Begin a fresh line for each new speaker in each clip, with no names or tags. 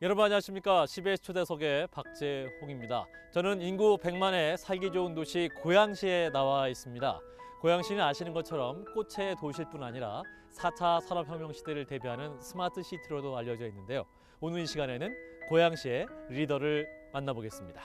여러분 안녕하십니까 CBS 초대석의 박재홍입니다. 저는 인구 100만의 살기 좋은 도시 고양시에 나와 있습니다. 고양시는 아시는 것처럼 꽃의 도시일 뿐 아니라 4차 산업혁명 시대를 대비하는 스마트 시티로도 알려져 있는데요. 오늘 이 시간에는 고양시의 리더를 만나보겠습니다.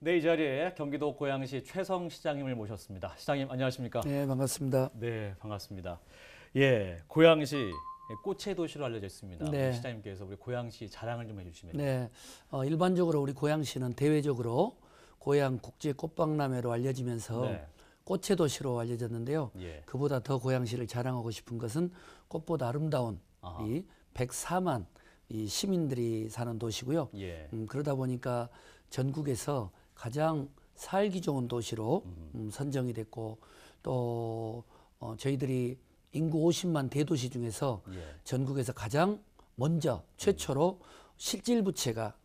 네, 이 자리에 경기도 고양시 최성 시장님을 모셨습니다. 시장님 안녕하십니까? 네, 반갑습니다. 네, 반갑습니다. 예, 고양시 꽃의 도시로 알려져 있습니다. 네. 시장님께서 우리 고양시 자랑을 좀 해주시면. 네,
어, 일반적으로 우리 고양시는 대외적으로 고양 국제 꽃박람회로 알려지면서 네. 꽃의 도시로 알려졌는데요. 예. 그보다 더 고양시를 자랑하고 싶은 것은 꽃보다 아름다운 아하. 이 104만 이 시민들이 사는 도시고요. 예. 음, 그러다 보니까 전국에서 가장 살기 좋은 도시로 음, 선정이 됐고 또 어, 저희들이 인구 50만 대도시 중에서 예. 전국에서 가장 먼저 최초로 실질 부채가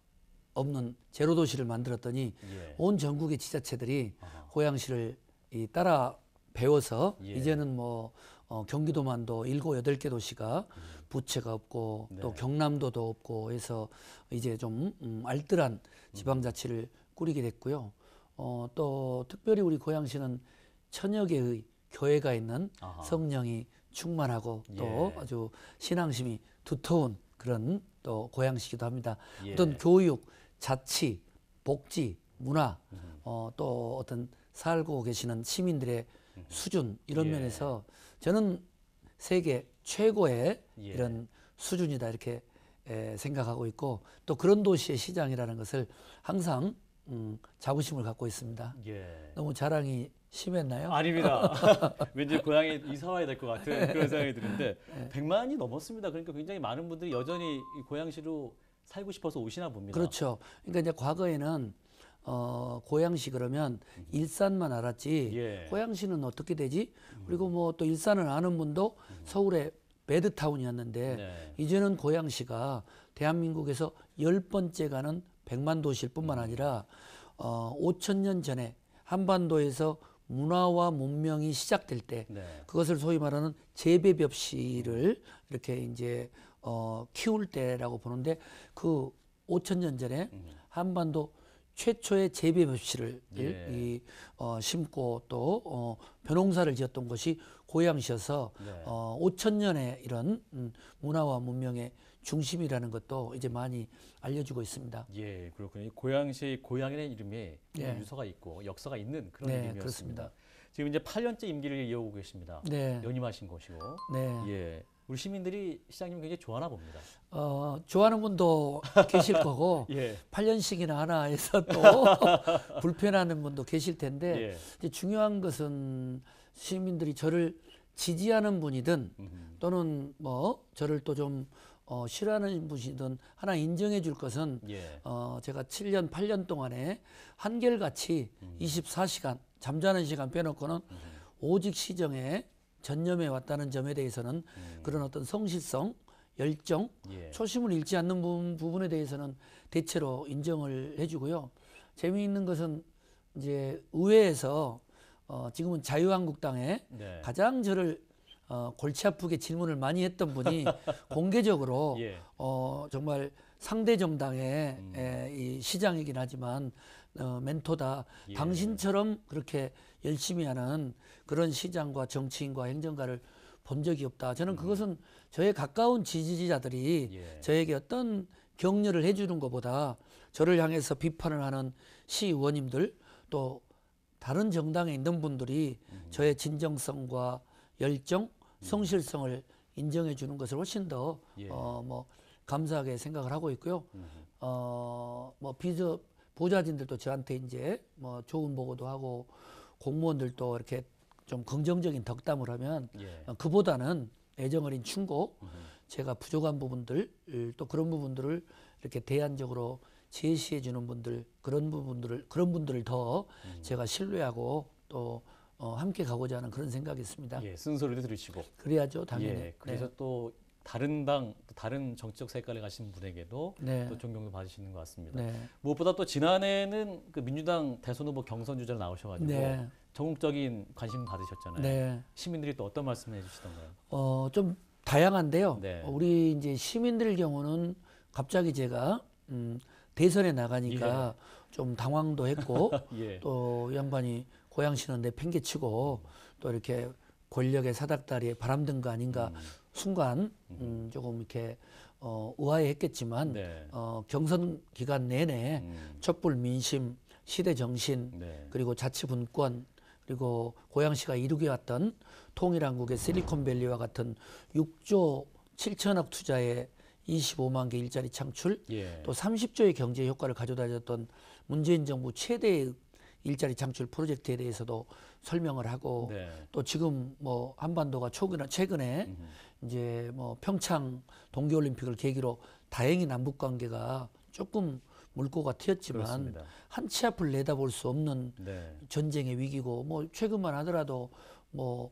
없는 제로 도시를 만들었더니 예. 온 전국의 지자체들이 아하. 고양시를 이 따라 배워서 예. 이제는 뭐 어, 경기도만도 일곱 여덟 개 도시가 음. 부채가 없고 네. 또 경남도도 없고 해서 이제 좀 음, 알뜰한 음. 지방자치를 음. 꾸리게 됐고요. 어, 또 특별히 우리 고양시는 천여 개의 교회가 있는 아하. 성령이 충만하고 예. 아주 신앙심이 두터운 그런 또 고향시기도 합니다. 예. 어떤 교육, 자치, 복지, 문화, 음. 어, 또 어떤 살고 계시는 시민들의 음. 수준 이런 예. 면에서 저는 세계 최고의 예. 이런 수준이다 이렇게 에, 생각하고 있고 또 그런 도시의 시장이라는 것을 항상 음, 자부심을 갖고 있습니다. 예. 너무 자랑이 심했나요? 아닙니다.
왠지 고향에 이사 와야 될 것 같은 네. 그런 생각이 드는데 네. 100만이 넘었습니다. 그러니까 굉장히 많은 분들이 여전히 고양시로 살고 싶어서 오시나 봅니다. 그렇죠.
그러니까 이제 과거에는 어, 고양시 그러면 음. 일산만 알았지 예. 고양시는 어떻게 되지? 음. 그리고 뭐 또 일산을 아는 분도 음. 서울에 베드타운이었는데 네. 이제는 고양시가 대한민국에서 열 번째 가는 백만 도시일 뿐만 아니라 어, 5천 년 전에 한반도에서 문화와 문명이 시작될 때 네. 그것을 소위 말하는 재배벽시를 이렇게 이제 어, 키울 때라고 보는데 그 5천 년 전에 음. 한반도 최초의 재배벽시를 예. 이, 어, 심고 또 어, 벼농사를 지었던 것이 고양시여서 네. 어, 5천 년의 이런 음, 문화와 문명의 중심이라는 것도 이제 많이 알려주고 있습니다.
예, 그렇군요. 고양시 고양이라는 이름에 예. 유서가 있고 역사가 있는 그런 네, 이름이었습니다. 그렇습니다. 지금 이제 8년째 임기를 이어오고 계십니다. 네. 연임하신 것이고. 네. 예. 우리 시민들이 시장님 굉장히 좋아하나 봅니다.
어, 좋아하는 분도 계실 거고 예. 8년씩이나 하나 해서 또 불편하는 분도 계실 텐데 예. 중요한 것은 시민들이 저를 지지하는 분이든 음흠. 또는 뭐 저를 또좀 어, 싫어하는 분이든 하나 인정해 줄 것은 예. 어, 제가 7년, 8년 동안에 한결같이 음. 24시간 잠자는 시간 빼놓고는 음. 오직 시정에 전념해 왔다는 점에 대해서는 음. 그런 어떤 성실성, 열정, 예. 초심을 잃지 않는 부분, 부분에 대해서는 대체로 인정을 해주고요. 재미있는 것은 이제 의회에서 어, 지금은 자유한국당에 네. 가장 저를 어, 골치 아프게 질문을 많이 했던 분이 공개적으로 예. 어, 정말 상대 정당의 음. 에, 예, 이 시장이긴 하지만 어, 멘토다. 예. 당신처럼 그렇게 열심히 하는 그런 시장과 정치인과 행정가를 본 적이 없다. 저는 음. 그것은 음. 저의 가까운 지지자들이 예. 저에게 어떤 격려를 해주는 것보다 저를 향해서 비판을 하는 시의원님들 또 다른 정당에 있는 분들이 음. 저의 진정성과 열정, 음. 성실성을 인정해 주는 것을 훨씬 더 예. 어, 뭐 감사하게 생각을 하고 있고요. 음. 어, 뭐 비서 보좌진들도 저한테 이제 뭐 좋은 보고도 하고 공무원들도 이렇게 좀 긍정적인 덕담을 하면 예. 어, 그보다는 애정 어린 충고, 음 제가 부족한 부분들 또 그런 부분들을 이렇게 대안적으로 제시해 주는 분들 그런 부분들을 그런 분들을 더 음. 제가 신뢰하고 또 어, 함께 가고자 하는 그런 생각이
있습니다. 예, 쓴소리도 들으시고. 그래야죠, 당연히. 예, 그래서 네. 또 다른 당, 다른 정치적 색깔에 가신 분에게도 네. 또 존경도 받으시는 것 같습니다. 네. 무엇보다 또 지난해는 그 민주당 대선 후보 경선 주자로 나오셔가지고 네. 전국적인 관심 받으셨잖아요. 네. 시민들이 또 어떤 말씀을 해주시던가요?
어, 좀 다양한데요. 네. 우리 이제 시민들 경우는 갑자기 제가 음, 대선에 나가니까 예. 좀 당황도 했고 예. 또 양반이 고양신는대 팽개치고 또 이렇게 권력의 사닥다리에 바람든 거 아닌가 음. 순간 음, 음 조금 이렇게 어, 의아해했겠지만 네. 어, 경선 기간 내내 음. 촛불 민심 시대 정신 네. 그리고 자치 분권 그리고 고양시가 이루게 왔던 통일한국의 실리콘밸리와 같은 6조 7천억 투자에 25만 개 일자리 창출 예. 또 30조의 경제 효과를 가져다 줬던 문재인 정부 최대의 일자리 창출 프로젝트에 대해서도 설명을 하고 네. 또 지금 뭐 한반도가 최근에 최근에 이제 뭐 평창 동계 올림픽을 계기로 다행히 남북 관계가 조금 물꼬가 트였지만한 치 앞을 내다볼 수 없는 네. 전쟁의 위기고 뭐 최근만 하더라도 뭐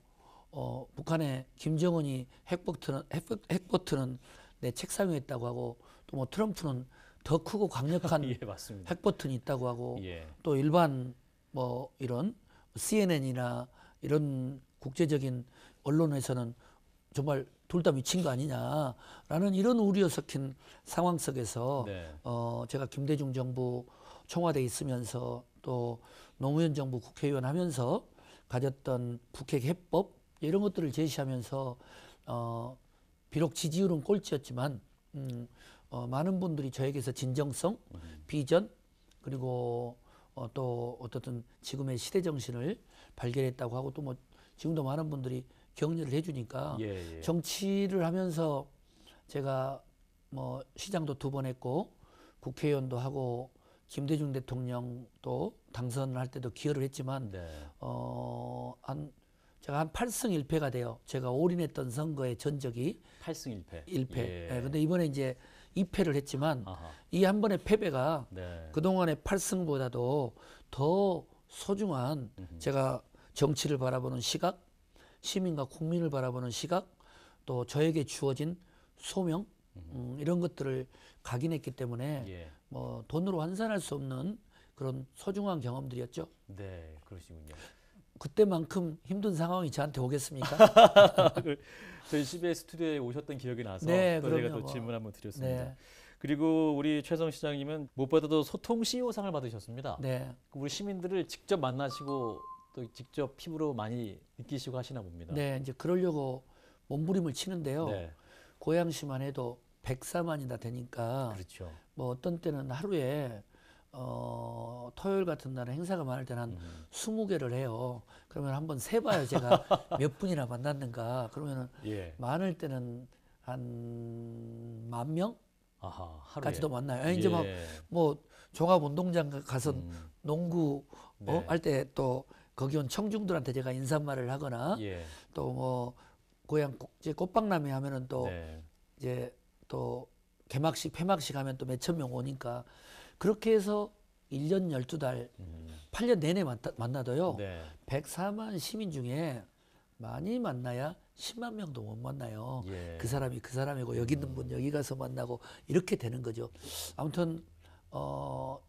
어, 북한의 김정은이 핵버튼은 핵버튼은, 핵버튼은 내 책상 위에 있다고 하고 또 뭐 트럼프는 더 크고 강력한 예, 핵버튼이 있다고 하고 예. 또 일반 뭐 이런 CNN이나 이런 국제적인 언론에서는 정말 둘 다 미친 거 아니냐라는 이런 우려 섞인 상황 속에서 네. 어, 제가 김대중 정부 청와대에 있으면서 또 노무현 정부 국회의원 하면서 가졌던 북핵 해법 이런 것들을 제시하면서 어, 비록 지지율은 꼴찌였지만 음, 어, 많은 분들이 저에게서 진정성, 음. 비전 그리고 어, 또 어떻든 지금의 시대 정신을 발견했다고 하고 또 뭐 지금도 많은 분들이 격려를 해주니까 예, 예. 정치를 하면서 제가 뭐 시장도 두 번 했고 국회의원도 하고 김대중 대통령도 당선을 할 때도 기여를 했지만 네. 어한 제가 한 8승 1패가 돼요. 제가 올인했던 선거의 전적이 8승 1패. 1패. 예. 네, 근데 이번에 이제 2패를 했지만 이 한 번의 패배가 네. 그동안의 8승보다도 더 소중한 음흠. 제가 정치를 바라보는 시각, 시민과 국민을 바라보는 시각, 또 저에게 주어진 소명 음, 이런 것들을 각인했기 때문에 예. 뭐 돈으로 환산할 수 없는 그런 소중한 경험들이었죠.
네, 그러시군요.
그때만큼 힘든 상황이 저한테
오겠습니까? 저희 CBS 스튜디오에 오셨던 기억이 나서 네, 또 그럼요. 제가 또 질문 한번 드렸습니다. 네. 그리고 우리 최성 시장님은 무엇보다도 소통 CEO상을 받으셨습니다. 네. 우리 시민들을 직접 만나시고 또 직접 피부로 많이 느끼시고 하시나 봅니다. 네, 이제
그러려고 몸부림을 치는데요. 네. 고양시만 해도 104만이나 되니까 그렇죠. 뭐 어떤 때는 하루에 어, 토요일 같은 날에 행사가 많을 때는 한 음. 20개를 해요. 그러면 한번 세봐요. 제가 몇 분이나 만났는가. 그러면은 예. 많을 때는 한 만 명? 아하, 까지도 만나요. 아니, 예. 이제 막 뭐 종합 운동장 가서 음. 농구 어? 네. 어? 할 때 또 거기 온 청중들한테 제가 인사말을 하거나 예. 또뭐 고향 이제 꽃박람회 하면은 또 네. 이제 또 개막식 폐막식 하면 또 몇 천 명 오니까 그렇게 해서 1년 12달, 음. 8년 내내 만나, 도요 네. 104만 시민 중에 많이 만나야 10만 명도 못 만나요. 예. 그 사람이 그 사람이고 여기 있는 분 음. 여기 가서 만나고 이렇게 되는 거죠. 아무튼 어,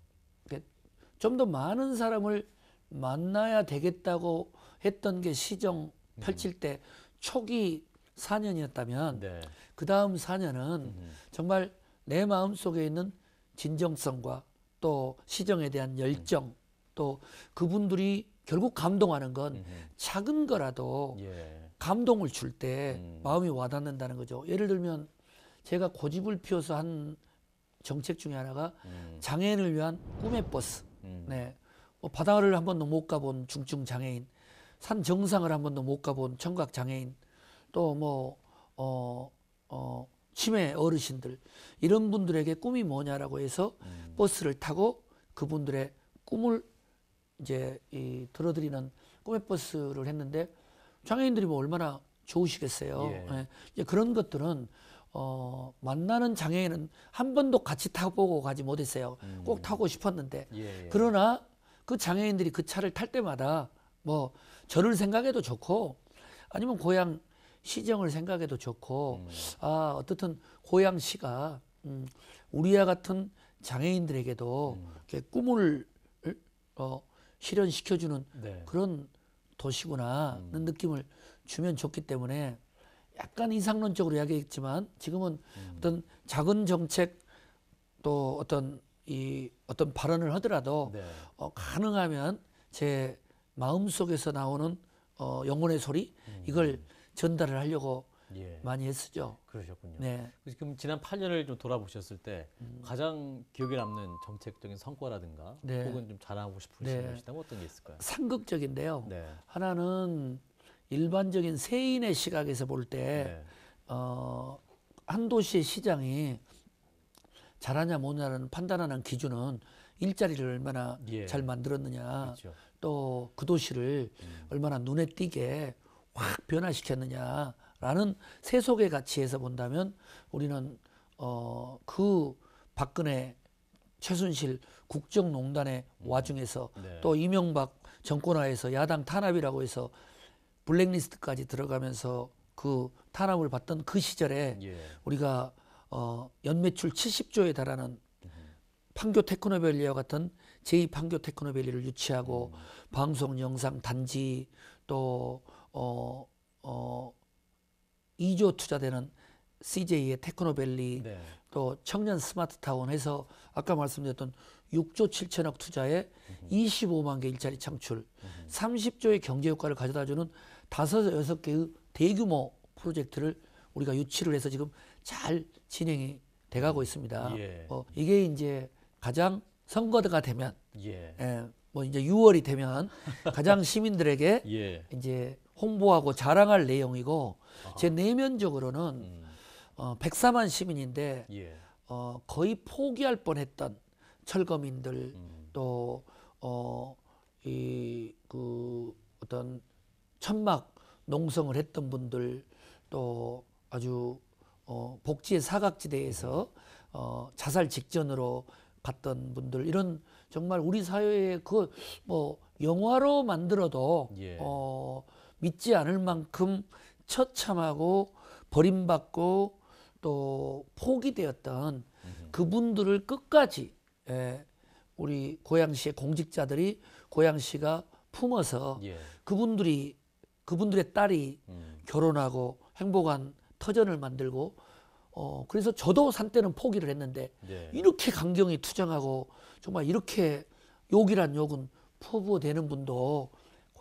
좀 더 많은 사람을 만나야 되겠다고 했던 게 시정 펼칠 음. 때 초기 4년이었다면 네. 그 다음 4년은 음. 정말 내 마음 속에 있는 진정성과 또 시정에 대한 열정 음. 또 그분들이 결국 감동하는 건 음흠. 작은 거라도 예. 감동을 줄때 음. 마음이 와닿는다는 거죠. 예를 들면 제가 고집을 피워서 한 정책 중에 하나가 음. 장애인을 위한 꿈의 버스. 음. 네. 뭐 바다를 한 번도 못 가본 중증 장애인, 산 정상을 한 번도 못 가본 청각 장애인, 또 뭐 어어 어, 치매 어르신들 이런 분들에게 꿈이 뭐냐라고 해서 음. 버스를 타고 그분들의 꿈을 이제 이 들어드리는 꿈의 버스를 했는데 장애인들이 뭐 얼마나 좋으시겠어요. 예. 예. 이제 그런 것들은 어, 만나는 장애인은 한 번도 같이 타보고 가지 못했어요. 음. 꼭 타고 싶었는데 예, 예. 그러나 그 장애인들이 그 차를 탈 때마다 뭐 저를 생각해도 좋고 아니면 고향 시정을 생각해도 좋고 음. 아 어떻든 고양시가 음, 우리와 같은 장애인들에게도 음. 꿈을 어, 실현시켜주는 네. 그런 도시구나 하는 음. 느낌을 주면 좋기 때문에 약간 이상론적으로 이야기했지만 지금은 음. 어떤 작은 정책 또 어떤 이 어떤 발언을 하더라도 네. 어, 가능하면 제 마음속에서 나오는 어, 영혼의 소리 음. 이걸 전달을 하려고 예. 많이 했었죠.
그러셨군요. 네. 그래 지난 8년을 좀 돌아보셨을 때 음. 가장 기억에 남는 정책적인 성과라든가 네. 혹은 좀 자랑하고 싶으신 네. 것이다면 어떤 게 있을까요?
상극적인데요. 네. 하나는 일반적인 세인의 시각에서 볼때 네. 어, 한 도시의 시장이 잘하냐 못하냐는 판단하는 기준은 일자리를 얼마나 예. 잘 만들었느냐 그렇죠. 또그 도시를 음. 얼마나 눈에 띄게 확 변화시켰느냐라는 세속의 가치에서 본다면 우리는 어, 그 박근혜 최순실 국정농단의 음. 와중에서 네. 또 이명박 정권하에서 야당 탄압이라고 해서 블랙리스트까지 들어가면서 그 탄압을 받던 그 시절에 예. 우리가 어, 연매출 70조에 달하는 음. 판교 테크노밸리와 같은 제2 판교 테크노밸리를 유치하고 음. 방송 영상 단지 또 어, 어, 2조 투자되는 CJ의 테크노밸리 네. 또 청년 스마트타운 해서 아까 말씀드렸던 6조 7천억 투자에 25만 개 일자리 창출, 30조의 경제 효과를 가져다주는 5, 6 개의 대규모 프로젝트를 우리가 유치를 해서 지금 잘 진행이 돼가고 음. 있습니다. 예. 어, 이게 이제 가장 선거가 되면, 예. 예, 뭐 이제 6월이 되면 가장 시민들에게 예. 이제 홍보하고 자랑할 내용이고 아하. 제 내면적으로는 음. 어, 104만 시민인데 예. 어, 거의 포기할 뻔했던 철거민들 음. 또 어, 이그 어떤 천막 농성을 했던 분들 또 아주 어, 복지의 사각지대에서 음. 어, 자살 직전으로 갔던 분들 이런 정말 우리 사회의 그 뭐 영화로 만들어도 예. 어, 믿지 않을 만큼 처참하고 버림받고 또 포기되었던 그분들을 끝까지 예, 우리 고양시의 공직자들이 고양시가 품어서 예. 그분들이 그분들의 딸이 음. 결혼하고 행복한 터전을 만들고 어 그래서 저도 산때는 포기를 했는데 예. 이렇게 강경히 투쟁하고 정말 이렇게 욕이란 욕은 퍼부어되는 분도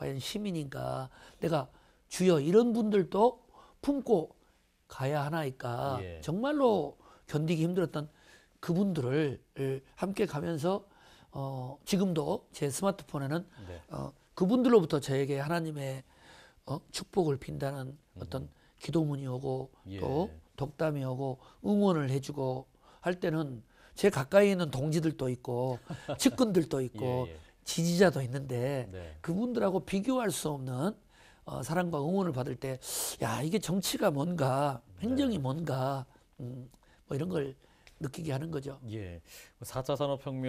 과연 시민인가 내가 주여 이런 분들도 품고 가야 하나이까 예. 정말로 견디기 힘들었던 그분들을 예, 함께 가면서 어, 지금도 제 스마트폰에는 네. 어, 그분들로부터 저에게 하나님의 어, 축복을 빈다는 음. 어떤 기도문이 오고 예. 또독담이 오고 응원을 해주고 할 때는 제 가까이 있는 동지들도 있고 측근들도 있고 예, 예. 지지자도 있는데 네. 그분들하고 비교할 수 없는 어, 사랑과 응원을 받을 때, 야 이게 정치가 뭔가, 네. 행정이 네. 뭔가, 음, 뭐 이런 걸 느끼게 하는 거죠.
예, 뭐 사차 산업혁명을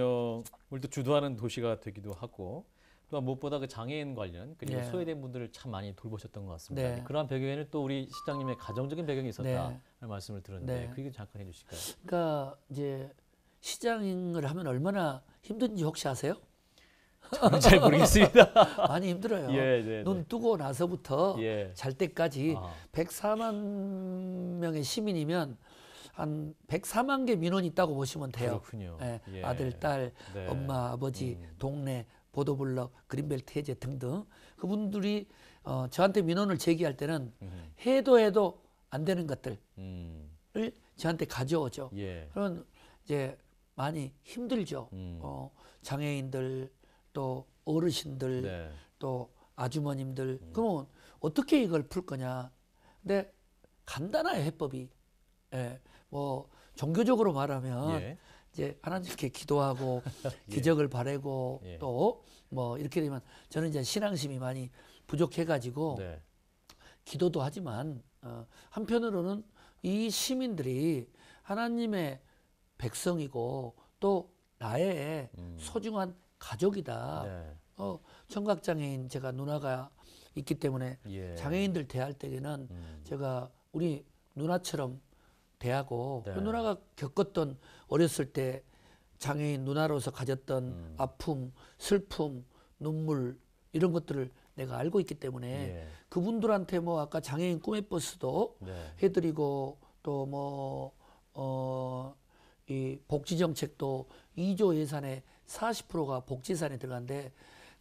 또 뭐 주도하는 도시가 되기도 하고 또 무엇보다 그 장애인 관련 그리고 예. 소외된 분들을 참 많이 돌보셨던 것 같습니다. 네. 그러한 배경에는 또 우리 시장님의 가정적인 배경이 있었다는 네. 말씀을 들었는데 네. 그게 잠깐 해주실까요?
그러니까 이제 시장을 하면 얼마나 힘든지 혹시 아세요? 저는 잘 모르겠습니다. 많이 힘들어요. 예, 네, 네, 눈 뜨고 나서부터 예. 잘 때까지 아. 104만 명의 시민이면 한 104만 개 민원이 있다고 보시면 돼요. 그렇군요. 예, 예. 아들, 딸, 네. 엄마, 아버지, 음. 동네, 보도블럭, 그린벨트 해제 등등 그분들이 어, 저한테 민원을 제기할 때는 음. 해도 해도 안 되는 것들을 음. 저한테 가져오죠. 예. 그런 이제 많이 힘들죠. 음. 어, 장애인들 또 어르신들 네. 또 아주머님들 음. 그러면 어떻게 이걸 풀 거냐 근데 간단한 해법이 예, 뭐 종교적으로 말하면 예. 이제 하나님께 기도하고 예. 기적을 바래고 예. 또뭐 이렇게 되면 저는 이제 신앙심이 많이 부족해가지고 네. 기도도 하지만 어, 한편으로는 이 시민들이 하나님의 백성이고 또 나의 음. 소중한 가족이다. 네. 어, 청각 장애인 제가 누나가 있기 때문에 예. 장애인들 대할 때에는 음. 제가 우리 누나처럼 대하고 네. 그 누나가 겪었던 어렸을 때 장애인 누나로서 가졌던 음. 아픔, 슬픔, 눈물 이런 것들을 내가 알고 있기 때문에 예. 그분들한테 뭐 아까 장애인 꿈의 버스도 네. 해드리고 또 뭐 어 이 복지 정책도 2조 예산에 40%가 복지사에 들어는데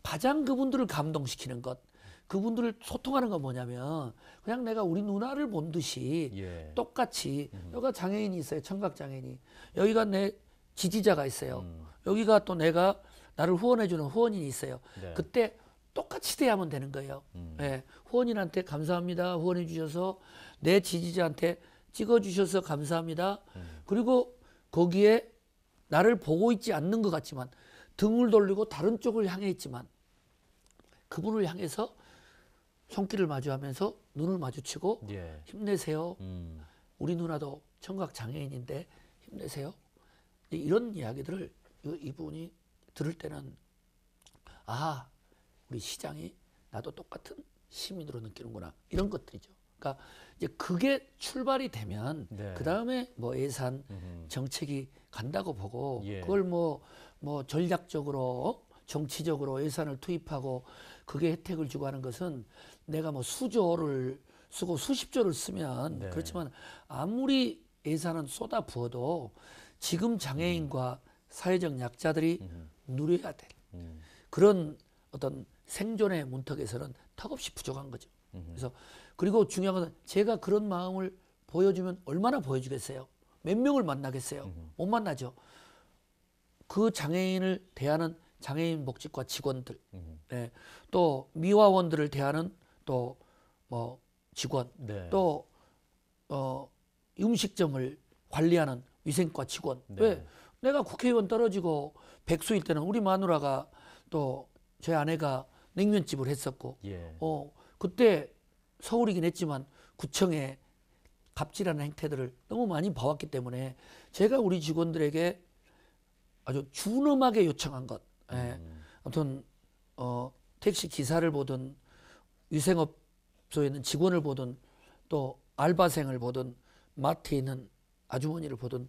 가장 그분들을 감동시키는 것, 그분들을 소통하는 건 뭐냐면 그냥 내가 우리 누나를 본 듯이 예. 똑같이 음. 여기가 장애인이 있어요 청각 장애인이 여기가 내 지지자가 있어요 음. 여기가 또 내가 나를 후원해주는 후원인이 있어요 네. 그때 똑같이 대하면 되는 거예요 음. 예. 후원인한테 감사합니다 후원해주셔서 내 지지자한테 찍어주셔서 감사합니다 음. 그리고 거기에 나를 보고 있지 않는 것 같지만 등을 돌리고 다른 쪽을 향해 있지만 그분을 향해서 손길을 마주하면서 눈을 마주치고 예. 힘내세요. 음. 우리 누나도 청각 장애인인데 힘내세요. 이런 이야기들을 이분이 들을 때는 아 우리 시장이 나도 똑같은 시민으로 느끼는구나 이런 것들이죠. 그러니까 이제 그게 출발이 되면 네. 그 다음에 뭐 예산 정책이 간다고 보고 예. 그걸 뭐뭐 뭐 전략적으로 어? 정치적으로 예산을 투입하고 그게 혜택을 주고 하는 것은 내가 뭐 수조를 쓰고 수십조를 쓰면 네. 그렇지만 아무리 예산은 쏟아 부어도 지금 장애인과 음. 사회적 약자들이 음. 누려야 될 음. 그런 어떤 생존의 문턱에서는 턱없이 부족한 거죠. 그래서 그리고 중요한 건 제가 그런 마음을 보여주면 얼마나 보여주겠어요? 몇 명을 만나겠어요? 음. 못 만나죠. 그 장애인을 대하는 장애인 복지과 직원들, 네. 또 미화원들을 대하는 또 뭐 직원, 네. 또 어, 음식점을 관리하는 위생과 직원. 네. 왜 내가 국회의원 떨어지고 백수일 때는 우리 마누라가 또 저희 아내가 냉면집을 했었고, 예. 어 그때 서울이긴 했지만 구청에 갑질하는 행태들을 너무 많이 봐왔기 때문에 제가 우리 직원들에게 아주 준엄하게 요청한 것. 예. 음. 아무튼 어, 택시 기사를 보든 위생업소에 있는 직원을 보든 또 알바생을 보든 마트에 있는 아주머니를 보든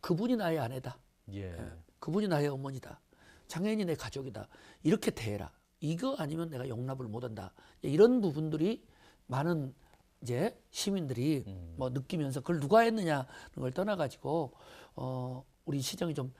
그분이 나의 아내다. 예. 예. 그분이 나의 어머니다. 장애인이 내 가족이다. 이렇게 대해라. 이거 아니면 내가 용납을 못한다. 이런 부분들이 많은 이제 시민들이 음. 뭐 느끼면서 그걸 누가 했느냐는 걸 떠나가지고 어 우리 시정이 좀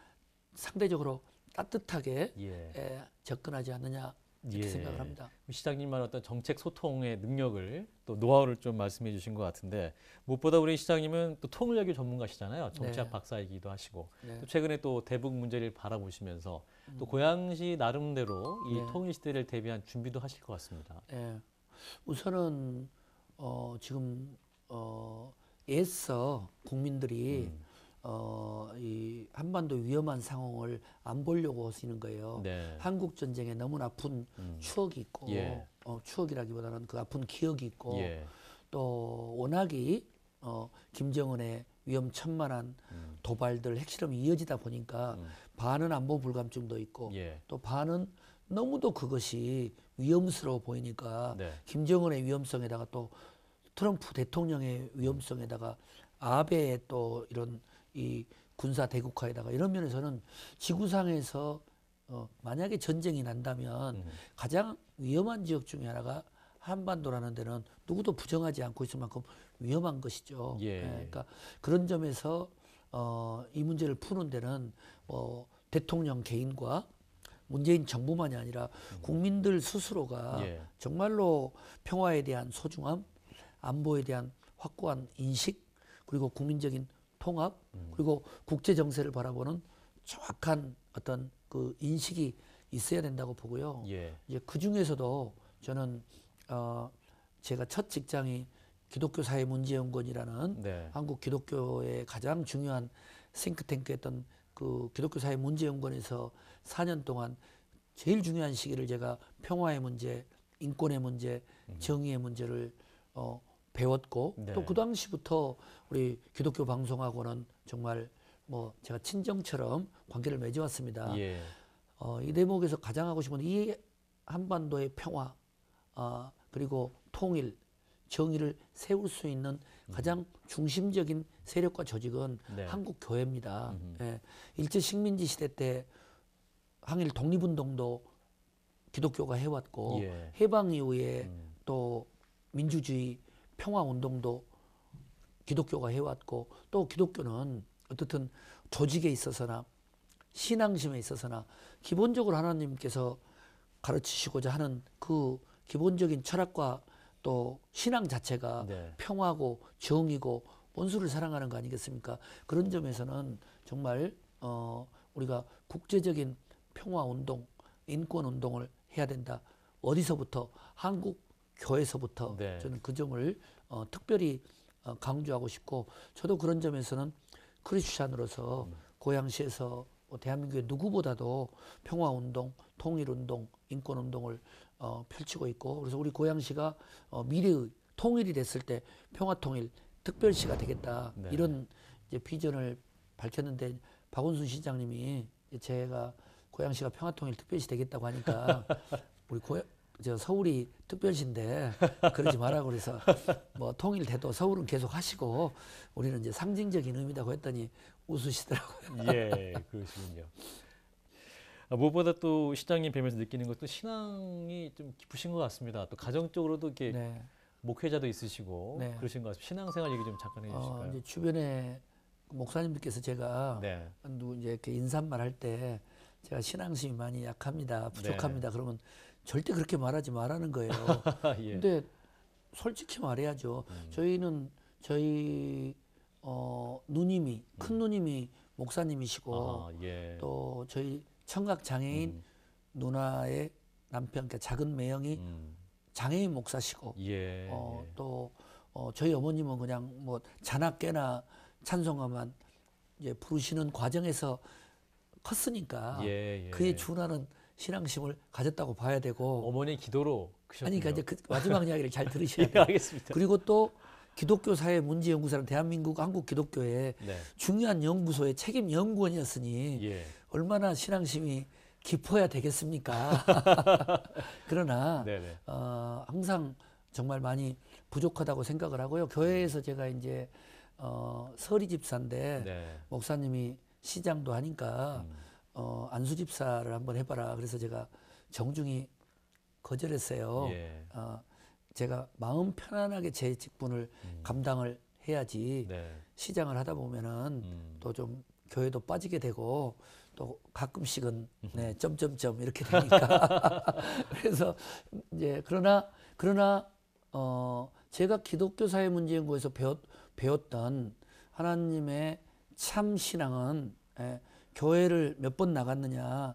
상대적으로 따뜻하게 예. 에, 예, 접근하지 않느냐 이렇게 예. 생각을 합니다.
시장님만 어떤 정책 소통의 능력을 또 노하우를 좀 말씀해 주신 것 같은데 무엇보다 우리 시장님은 또 통일외교 전문가시잖아요. 정치학 네. 박사이기도 하시고 네. 또 최근에 또 대북 문제를 바라보시면서 음. 또 고양시 나름대로 이 네. 통일 시대를 대비한 준비도 하실 것 같습니다.
네. 우선은 어, 지금 어, 애써 국민들이 음. 어, 이 한반도 위험한 상황을 안 보려고 하시는 거예요. 네. 한국 전쟁에 너무나 아픈 음. 추억이 있고 예. 어, 추억이라기보다는 그 아픈 기억이 있고 예. 또 워낙이 어, 김정은의 위험천만한 음. 도발들 핵실험이 이어지다 보니까 음. 반은 안보 불감증도 있고 예. 또 반은 너무도 그것이 위험스러워 보이니까 네. 김정은의 위험성에다가 또 트럼프 대통령의 위험성에다가 아베의 또 이런 이 군사 대국화에다가 이런 면에서는 지구상에서 어, 만약에 전쟁이 난다면 음. 가장 위험한 지역 중에 하나가 한반도라는 데는 누구도 부정하지 않고 있을 만큼 위험한 것이죠. 예. 네, 그러니까 그런 점에서 어, 이 문제를 푸는 데는 뭐 대통령 개인과 문재인 정부만이 아니라 국민들 스스로가 예. 정말로 평화에 대한 소중함, 안보에 대한 확고한 인식, 그리고 국민적인 통합, 음. 그리고 국제 정세를 바라보는 정확한 어떤 그 인식이 있어야 된다고 보고요. 예. 이제 그 중에서도 저는 어 제가 첫 직장이 기독교 사회 문제 연구원이라는 네. 한국 기독교의 가장 중요한 싱크탱크였던 그 기독교 사회 문제 연구원에서 4년 동안 제일 중요한 시기를 제가 평화의 문제, 인권의 문제, 음. 정의의 문제를 어 배웠고 네. 또그 당시부터 우리 기독교 방송하고는 정말 뭐 제가 친정처럼 관계를 맺어왔습니다. 예. 어, 이 대목에서 가장 하고 싶은 이 한반도의 평화 어, 그리고 통일 정의를 세울 수 있는 음. 가장 중심적인 세력과 조직은 네. 한국 교회입니다. 음. 예, 일제 식민지 시대 때 항일 독립운동도 기독교가 해왔고 예. 해방 이후에 음. 또 민주주의 평화운동도 기독교가 해왔고 또 기독교는 어떻든 조직에 있어서나 신앙심에 있어서나 기본적으로 하나님께서 가르치시고자 하는 그 기본적인 철학과 또 신앙 자체가 네. 평화고 정이고 원수를 사랑하는 거 아니겠습니까? 그런 점에서는 정말 어 우리가 국제적인 평화 운동, 인권 운동을 해야 된다. 어디서부터 한국 교회서부터 네. 저는 그 점을 어 특별히 어, 강조하고 싶고 저도 그런 점에서는 크리스찬으로서 음. 고양시에서 뭐 대한민국의 누구보다도 평화운동, 통일운동, 인권운동을 어, 펼치고 있고 그래서 우리 고양시가 어, 미래의 통일이 됐을 때 평화통일 특별시가 되겠다 네. 이런 이제 비전을 밝혔는데 박원순 시장님이 제가 고양시가 평화통일 특별시 되겠다고 하니까 우리 고, 저 서울이 특별시인데 그러지 마라 그래서 뭐 통일돼도 서울은 계속 하시고 우리는 이제 상징적인 의미라고 했더니 웃으시더라고요.
예, 그러시군요. 아, 무엇보다 또 시장님 뵈면서 느끼는 것도 신앙이 좀 깊으신 것 같습니다. 또 가정적으로도 이렇게 네. 목회자도 있으시고 네. 그러신 것 같습니다. 신앙생활 얘기 좀 잠깐 어, 해주실까요? 어, 이제
주변에 목사님들께서 제가 네. 누구 이제 이렇게 인사말 할 때 제가 신앙심이 많이 약합니다, 네. 부족합니다. 그러면 절대 그렇게 말하지 말라는 거예요.
예. 근데
솔직히 말해야죠. 음. 저희는 저희 어, 누님이 큰 음. 누님이 목사님이시고 아, 예. 또 저희 청각 장애인 음. 누나의 남편, 그러니까 작은 매형이 음. 장애인 목사시고 예, 어, 예. 또 어, 저희 어머님은 그냥 뭐 자나깨나 찬송가만 이제 부르시는 과정에서 컸으니까 예, 예, 그의 준하는 신앙심을 가졌다고 봐야 되고
어머니 기도로 아니 그러니까 이제 그 마지막 이야기를 잘 들으셔야 예, 돼요. 알겠습니다. 그리고
또 기독교 사회 문제 연구사는 대한민국 한국 기독교의 네. 중요한 연구소의 책임 연구원이었으니 예. 얼마나 신앙심이 깊어야 되겠습니까? 그러나 어, 항상 정말 많이 부족하다고 생각을 하고요. 교회에서 음. 제가 이제 어, 서리 집사인데 네. 목사님이 시장도 하니까 음. 어, 안수 집사를 한번 해봐라. 그래서 제가 정중히 거절했어요. 예. 어, 제가 마음 편안하게 제 직분을 음. 감당을 해야지 네. 시장을 하다 보면은 음. 또좀 교회도 빠지게 되고 또 가끔씩은 네, 점점점 이렇게 되니까 그래서 이제 그러나 그러나 어 제가 기독교사회 문제연구에서 배웠, 배웠던 하나님의 참 신앙은 예, 교회를 몇 번 나갔느냐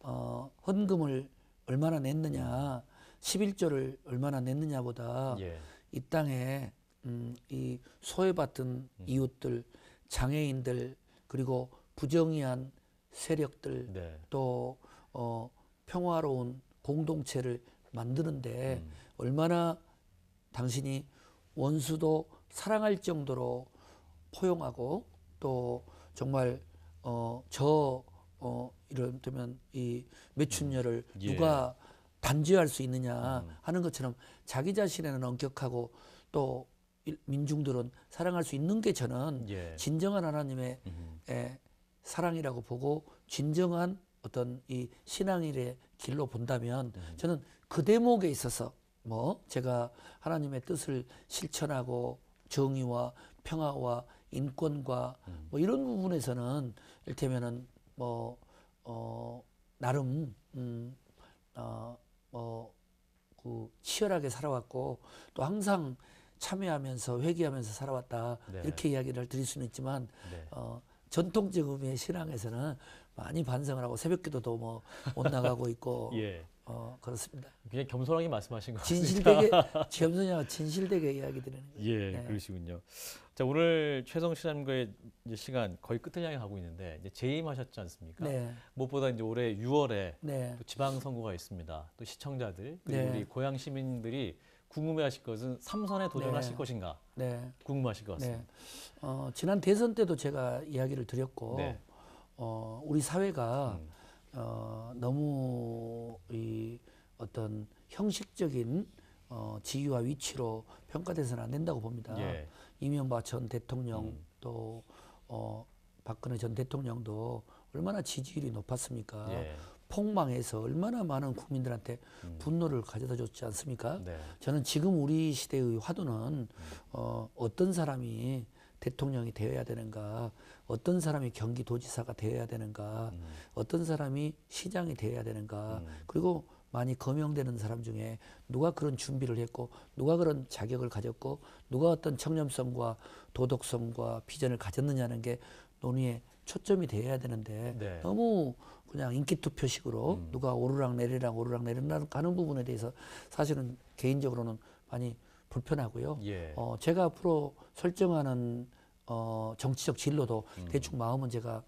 어, 헌금을 얼마나 냈느냐 11조를 얼마나 냈느냐보다 예. 이 땅에 음, 이 소외받던 음. 이웃들 장애인들 그리고 부정의한 세력들 네. 어, 평화로운 공동체를 만드는데 음. 얼마나 당신이 원수도 사랑할 정도로 포용하고 또 정말 어, 저 어, 이를테면 이 매춘녀를 음. 예. 누가 단죄할 수 있느냐 음. 하는 것처럼 자기 자신에는 엄격하고 또 민중들은 사랑할 수 있는 게 저는 예. 진정한 하나님의 에, 예, 사랑이라고 보고 진정한 어떤 이 신앙일의 길로 본다면 음. 저는 그 대목에 있어서 뭐 제가 하나님의 뜻을 실천하고 정의와 평화와 인권과 음. 뭐 이런 부분에서는 일테면은 뭐 어, 나름 음, 어, 뭐그 치열하게 살아왔고 또 항상 참여하면서 회귀하면서 살아왔다 네. 이렇게 이야기를 드릴 수는 있지만 네. 어, 전통적 의미의 신앙에서는 많이 반성을 하고 새벽기도도 뭐못 나가고 있고 예.
어, 그렇습니다. 그냥 겸손하게 말씀하신 것 진실되게,
같습니다. 겸손이야 진실되게 이야기 드리는 거죠. 예, 네. 그러시군요.
자 오늘 최성 시장과의 시간 거의 끝을 향해 가고 있는데 이제 재임하셨지 않습니까? 네. 무엇보다 이제 올해 6월에 네. 또 지방 선거가 있습니다. 또 시청자들 그리고 네. 우리 고향 시민들이 궁금해하실 것은 삼선에 도전하실 네. 것인가 네. 궁금하실 것 같습니다. 네.
어, 지난 대선 때도 제가 이야기를 드렸고 네. 어, 우리 사회가 음. 어, 너무 이 어떤 형식적인 어, 지위와 위치로 평가돼서는 안 된다고 봅니다. 예. 이명박 전 대통령 음. 또 어, 박근혜 전 대통령도 얼마나 지지율이 높았습니까? 예. 폭망해서 얼마나 많은 국민들한테 음. 분노를 가져다 줬지 않습니까? 네. 저는 지금 우리 시대의 화두는 음. 어, 어떤 사람이 대통령이 되어야 되는가, 어떤 사람이 경기도지사가 되어야 되는가, 음. 어떤 사람이 시장이 되어야 되는가, 음. 그리고 많이 거명되는 사람 중에 누가 그런 준비를 했고 누가 그런 자격을 가졌고 누가 어떤 청렴성과 도덕성과 비전을 가졌느냐는 게 논의에 초점이 돼야 되는데 네. 너무 그냥 인기 투표식으로 음. 누가 오르락 내리락 오르락 내리락 가는 부분에 대해서 사실은 개인적으로는 많이 불편하고요. 예. 어, 제가 앞으로 설정하는 어, 정치적 진로도 음. 대충 마음은 제가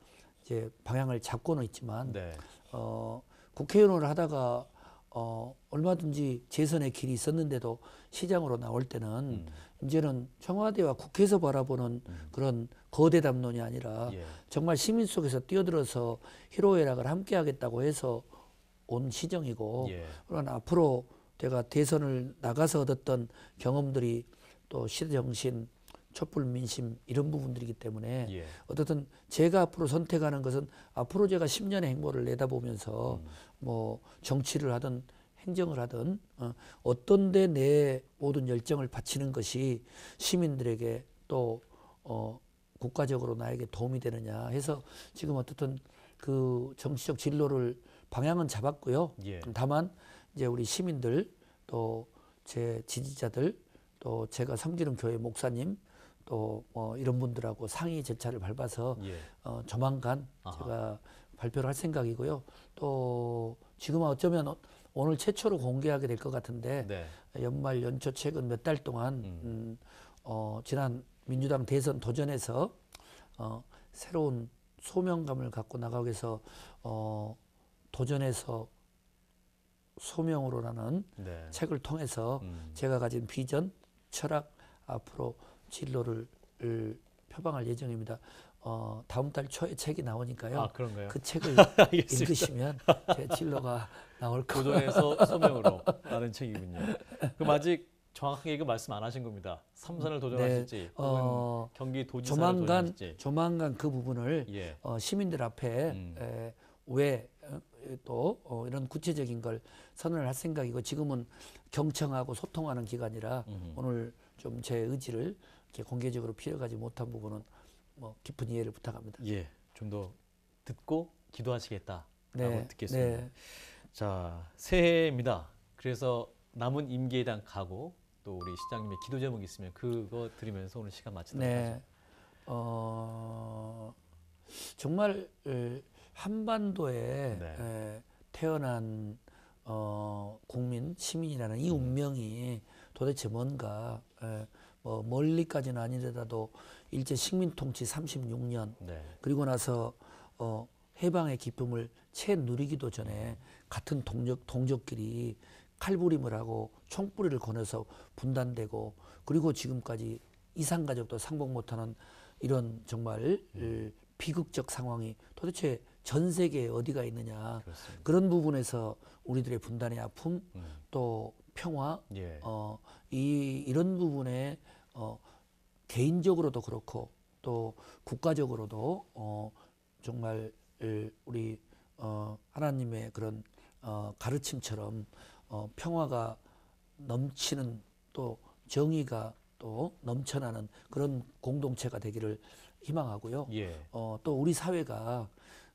이제 방향을 잡고는 있지만 네. 어, 국회의원을 하다가 어, 얼마든지 재선의 길이 있었는데도 시장으로 나올 때는 음. 이제는 청와대와 국회에서 바라보는 음. 그런 거대 담론이 아니라 예. 정말 시민 속에서 뛰어들어서 희로애락을 함께 하겠다고 해서 온 시정이고 예. 그런 앞으로 제가 대선을 나가서 얻었던 경험들이 또 시대정신 촛불 민심 이런 부분들이기 때문에 예. 어쨌든 제가 앞으로 선택하는 것은 앞으로 제가 10년의 행보를 내다보면서 음. 뭐 정치를 하든 행정을 하든 어, 어떤 데 내 모든 열정을 바치는 것이 시민들에게 또 어, 국가적으로 나에게 도움이 되느냐 해서 지금 어쨌든그 정치적 진로를 방향은 잡았고요. 예. 다만 이제 우리 시민들 또 제 지지자들 또 제가 섬기는 교회 목사님 또뭐 이런 분들하고 상의 제차를 밟아서 예. 어, 조만간 아하. 제가 발표를 할 생각이고요. 또 지금 어쩌면 오늘 최초로 공개하게 될 것 같은데 네. 연말 연초 최근 몇 달 동안 음. 음, 어, 지난 민주당 대선 도전에서 어, 새로운 소명감을 갖고 나가기 위해서 어, 도전해서 소명으로라는 네. 책을 통해서 음. 제가 가진 비전, 철학 앞으로 진로를 표방할 예정입니다. 어, 다음 달 초에 책이 나오니까요. 아, 그런가요? 그 책을 읽으시면 제 진로가 나올 거예요. 도전에서 소명으로 라는 책이군요. 그
아직 정확하게 이 그 말씀 안 하신 겁니다. 삼선을 네, 도전하실지 네, 어, 경기 도지사를 조만간, 도전하실지.
조만간 그 부분을 예. 어, 시민들 앞에 음. 왜또 어, 어, 이런 구체적인 걸선언할 생각이고 지금은 경청하고 소통하는 기간이라 음흠. 오늘 좀 제 의지를 이렇게 공개적으로 피해가지 못한 부분은 뭐 깊은 이해를 부탁합니다. 예,
좀 더 듣고 기도하시겠다라고 네, 듣겠습니다. 네. 자, 새해입니다. 그래서 남은 임기에 대한 각오 또 우리 시장님의 기도 제목이 있으면 그거 드리면서 오늘 시간 마치도록 네. 하죠.
어, 정말 한반도에 네. 에, 태어난 어, 국민 시민이라는 이 음. 운명이 도대체 뭔가 에, 뭐 멀리까지는 아니더라도 일제 식민 통치 36년 네. 그리고 나서 어 해방의 기쁨을 채 누리기도 전에 같은 동족 동족끼리 칼부림을 하고 총뿌리를 거내서 분단되고 그리고 지금까지 이산가족도 상봉 못하는 이런 정말 음. 비극적 상황이 도대체 전 세계에 어디가 있느냐 그렇습니다. 그런 부분에서 우리들의 분단의 아픔 음. 또 평화 예. 어, 이 이런 부분에 어, 개인적으로도 그렇고 또 국가적으로도 어, 정말 우리 어, 하나님의 그런 어, 가르침처럼 어, 평화가 넘치는 또 정의가 또 넘쳐나는 그런 공동체가 되기를 희망하고요. 예. 어, 또 우리 사회가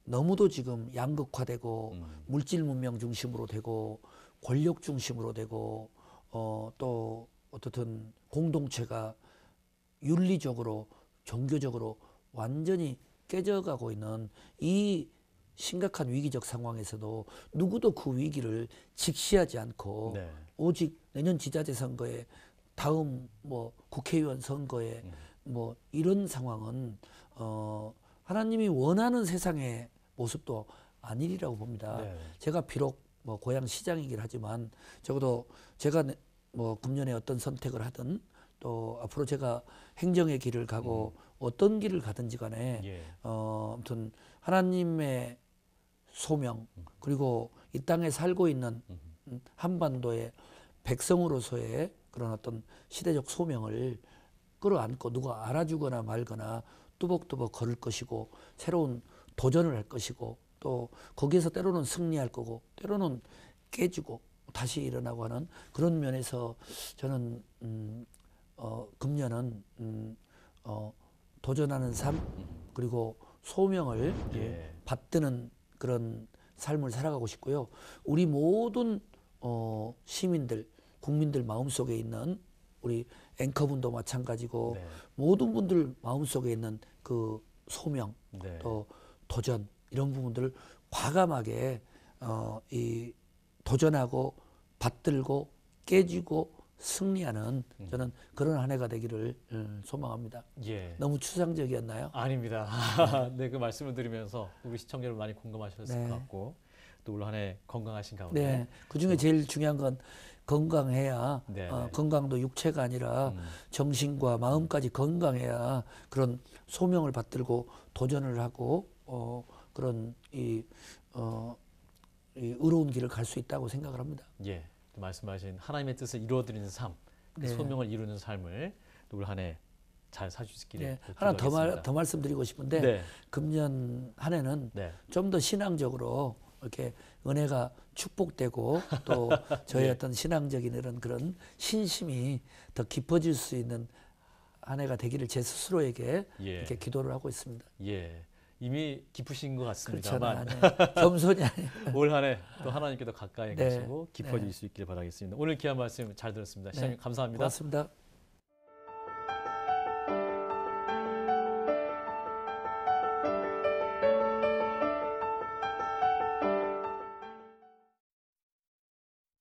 너무도 지금 양극화되고 음. 물질 문명 중심으로 되고 권력 중심으로 되고 어, 또 어떻든 공동체가 윤리적으로 종교적으로 완전히 깨져가고 있는 이 심각한 위기적 상황에서도 누구도 그 위기를 직시하지 않고 네. 오직 내년 지자체 선거에 다음 뭐 국회의원 선거에 음. 뭐 이런 상황은 어 하나님이 원하는 세상의 모습도 아니라고 봅니다. 네. 제가 비록 뭐 고향 시장이긴 하지만 적어도 제가 뭐 금년에 어떤 선택을 하든 또 앞으로 제가 행정의 길을 가고 음. 어떤 길을 가든지 간에 예. 어 아무튼 하나님의 소명 음. 그리고 이 땅에 살고 있는 음. 음, 한반도의 백성으로서의 그런 어떤 시대적 소명을 끌어안고 누가 알아주거나 말거나 뚜벅뚜벅 걸을 것이고 새로운 도전을 할 것이고 또 거기에서 때로는 승리할 거고 때로는 깨지고 다시 일어나고 하는 그런 면에서 저는 음, 어, 금년은 음, 어, 도전하는 삶 그리고 소명을 예. 받드는 그런 삶을 살아가고 싶고요. 우리 모든 어, 시민들 국민들 마음속에 있는 우리 앵커분도 마찬가지고 네. 모든 분들 마음속에 있는 그 소명 네. 또 도전 이런 부분들을 과감하게 어, 이 도전하고 받들고 깨지고 승리하는 음. 저는 그런 한 해가 되기를 어, 소망합니다. 예. 너무 추상적이었나요?
아닙니다. 네, 그 말씀을 드리면서 우리 시청자 여러분 많이 공감하셨을 네. 것 같고 또올한해 건강하신 가운데 네,
그중에 또, 제일 중요한 건 건강해야 네. 어, 건강도 육체가 아니라 음. 정신과 음. 마음까지 건강해야 그런 소명을 받들고 도전을 하고 어, 그런 이 어, 예, 의로운 길을 갈 수 있다고 생각을 합니다.
예, 말씀하신 하나님의 뜻을 이루어드리는 삶, 그 네. 소명을 이루는 삶을 올 한해 잘 사주시기를 네. 하나 더, 말, 더 말씀드리고 싶은데 네.
금년 한 해는 네. 좀더 신앙적으로 이렇게 은혜가 축복되고 또 저희 예. 어떤 신앙적인 이런 그런 신심이 더 깊어질 수 있는 한 해가 되기를 제 스스로에게 예. 이렇게 기도를 하고 있습니다.
예. 이미 깊으신 것 같습니다만 그렇죠, 겸손이 올 한 해 또 하나님께도 가까이 네. 가시고 깊어질 네. 수 있기를 바라겠습니다. 오늘 귀한 말씀 잘 들었습니다. 시장님 네. 감사합니다. 고맙습니다.